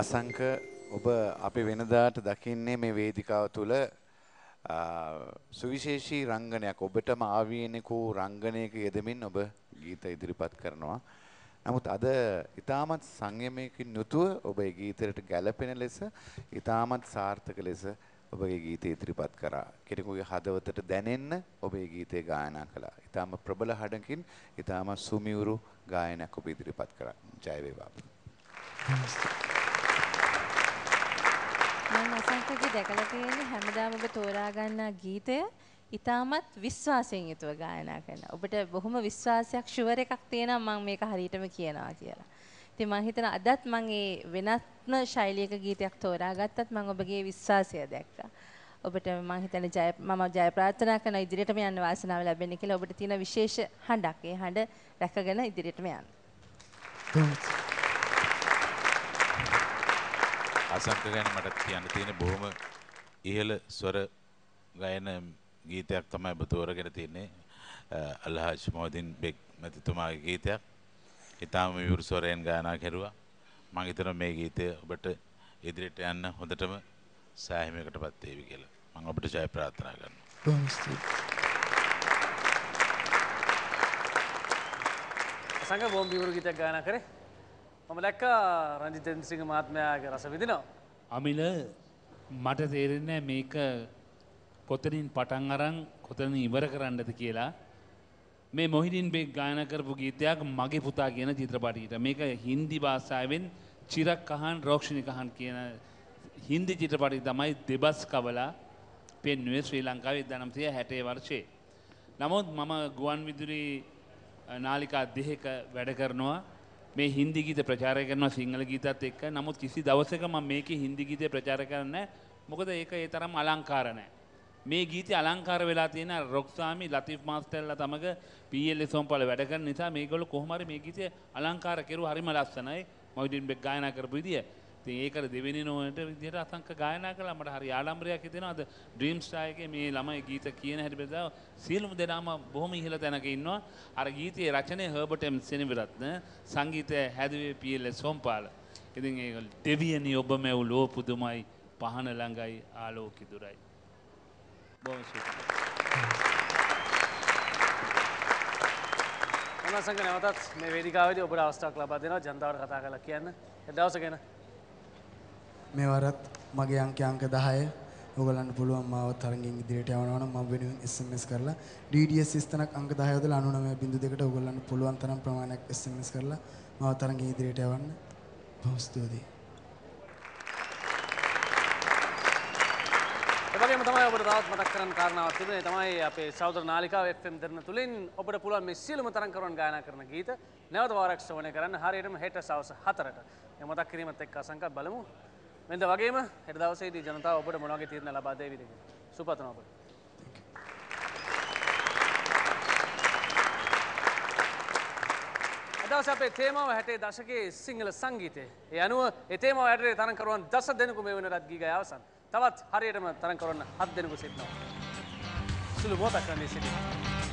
අසංක ඔබ අපි වෙනදාට දකින්නේ මේ වේදිකාව තුළ සුවිශේෂී රංගනයක් ඔබටම ආවේනිකූ රංගනයක යෙදමින් ඔබ ගීත ඉදිරිපත් කරනවා. නමුත් අද ඉතාමත් සංයමයකින් යුතුව ඔබේ ගීතයට ගැලපෙන ලෙස ඉතාමත් සාර්ථක ලෙස ඔබගේ ගීතය ඉදිරිපත් කරා. කෙනෙකුගේ හදවතට දැනෙන්න ඔබේ ගීතය ගායනා කළා. ඉතාම ප්‍රබල හඬකින් ඉතාම සුමියුරු ගායනයක් ඔබ ඉදිරිපත් කරා. ජය වේවා. Thank you. මම වසන්තගේ දැකලා තියෙන්නේ හැමදාම ඔබ තෝරා ගන්නා ගීතය ඉතාමත් විශ්වාසයෙන් යුතුව ගායනා කරන. ඔබට බොහොම විශ්වාසයක් ෂුවර් එකක් තියෙනවා මම මේක හරියටම කියනවා කියලා. ඉතින් මම හිතන අදත් මම මේ වෙනත්ම ශෛලියක ගීතයක් තෝරා ගත්තත් මම ඔබගේ විශ්වාසය දැක්කා. ඔබට මම හිතන ජය මම ජය ප්‍රාර්ථනා කරන ඉදිරියටම යන්න වාසනාව ලැබෙන්න කියලා ඔබට තියෙන විශේෂ හඬක්. ඒ හඬ රැකගෙන ඉදිරියටම යන්න. Thank you. හසන්ත ගැන මට කියන්න තියෙන බොහොම ඉහළ ස්වර ගයන ගීතයක් තමයි ඔබ තෝරගෙන තින්නේ අල්හාජ් මොහදින් බෙක් මැතිතුමාගේ ගීතයක්. ඉතාම විවුරු ස්වරයෙන් ගායනා කෙරුවා. මම හිතනවා මේ ගීතය ඔබට ඉදිරියට යන්න හොඳටම සෑහීමකටපත් වේවි කියලා. මම ඔබට ජය ප්‍රාර්ථනා කරනවා. බොහොම ස්තුතියි. සංග බෝම්බිවරු ගීතයක් ගාන කරේ මම දැක්ක රජිතන්සිංහ මහත්මයාගේ රස විදිනවා. අමිල මට තේරෙන්නේ මේක කොතනින් පටන් අරන් කොතන ඉවර කරන්නද කියලා මේ මොහිනින් බෙක් ගායන කරපු ගීතයක් මගේ පුතා කියන චිත්‍රපටයට මේක හින්දි භාෂාවෙන් චිරක් කහන් රෝක්ෂණි කහන් කියන හින්දි චිත්‍රපටි තමයි දෙබස් කවලා පෙන්ුවේ ශ්‍රී ලංකාවේ දනම්තිය හැටේ වර්ෂයේ. නමුත් මම ගුවන් විදුරි නාලිකා දෙහෙක වැඩ කරනවා මේ හින්දි ගීත ප්‍රචාරය කරනවා සිංහල ගීතත් එක්ක නමුත් කිසි දවසක මම මේකේ හින්දි ගීතය ප්‍රචාර කරන්නේ මොකද ඒක ඒ තරම් අලංකාර නැහැ මේ ගීතය අලංකාර වෙලා තියෙන රොක්සාමි ලතිෆ් මාස්ටර්ලා තමග පීඑල් සොම්පල වැඩ කරන නිසා මේගොල්ලෝ කොහොම හරි මේ ගීතය අලංකාර කෙරුවා හරිම ලස්සනයි මොයිඩින් බෙක් ගායනා කරපු විදිය ඉතින් ඒකට දෙවෙනි නොවට විදිහට අසංක ගායනා කළා මට හරි ආඩම්බරයක් හිතෙනවා අද ඩ්‍රීම්ස් ටායකේ මේ ළමයි ගීත කියන හැටි බෙදා සියලුම දෙනාම බොහොම ඉහළ තැනක ඉන්නවා අර ගීතයේ රචනය හර්බට් එම් සෙනවිරත්න සංගීතය හැදුවේ පීඑල්එස් සොම්පාල ඉතින් ඒක දෙවියනි ඔබ මැව් ලෝ පුදුමයි පහන ළඟයි ආලෝකි දුරයි බොහොම සුපිරි නැවතත් මේ වේදිකාවේදී ඔබට අවස්ථාවක් ලබා දෙනවා ජනතාවට කතා කරලා කියන්න. ඒ දවස ගැන මේ වරත් මගේ අංකය අංක 10 ඔයගලන්ට පුළුවන් මාව තරඟින් ඉදිරියට යවනවා නම් මම වෙනුවෙන් SMS කරලා DDS ස්ථනක් අංක 10 යොදලා 99.2ට ඔයගලන්ට පුළුවන් තරම් ප්‍රමාණයක් SMS කරලා මාව තරඟින් ඉදිරියට යවන්න. බොහොම ස්තුතියි. එවගේම තමයි ඔබට තවත් මතක් කරන්න කාරණාවක් තිබුණේ තමයි අපේ සහෝදර නාලිකාව FM දෙරණ තුලින් ඔබට පුළුවන් මේ සියලුම තරම් කරන ගායනා කරන ගීත නැවත වාරක් ශ්‍රවණය කරන්න හරියටම හෙට සවස් 4ට. මේ මතක් කිරීමත් එක්ක අසංකත් බලමු. මෙද වගේම හෙට දවසේදී ජනතාව ඔබට මොනවගේ තීරණ ලබා දෙවිද කියලා. සුපතන ඔබට. අදවස අපේ තේමාව හැටේ දශකයේ සිංහල සංගීතය. ඒ අනුව එතේමාව ඇඩරේ තරන්කරුවන් දස දෙනකු මේ වන රත් ගීගය අවසන්. තවත් හරියටම තරන්කරන්න හත් දෙනකු සිටනවා. සුළු මෝතක් කරන්නේ සිටිනවා.